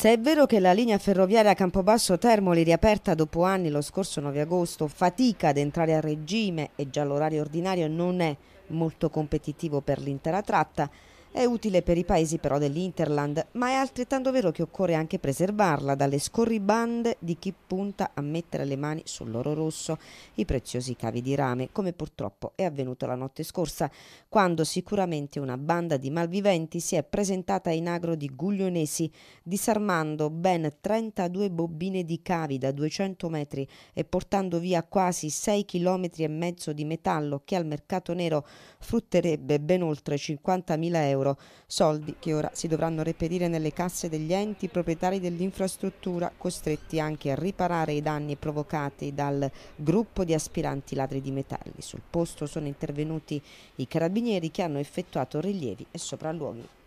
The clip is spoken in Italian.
Se è vero che la linea ferroviaria Campobasso-Termoli, riaperta dopo anni lo scorso 9 agosto, fatica ad entrare a regime e già l'orario ordinario non è molto competitivo per l'intera tratta, è utile per i paesi però dell'Interland, ma è altrettanto vero che occorre anche preservarla dalle scorribande di chi punta a mettere le mani sull'oro rosso, i preziosi cavi di rame, come purtroppo è avvenuto la notte scorsa, quando sicuramente una banda di malviventi si è presentata in agro di Guglionesi, disarmando ben 32 bobine di cavi da 200 metri e portando via quasi 6 km e mezzo di metallo che al mercato nero frutterebbe ben oltre 50.000 euro euro, soldi che ora si dovranno reperire nelle casse degli enti proprietari dell'infrastruttura, costretti anche a riparare i danni provocati dal gruppo di aspiranti ladri di metalli. Sul posto sono intervenuti i carabinieri che hanno effettuato rilievi e sopralluoghi.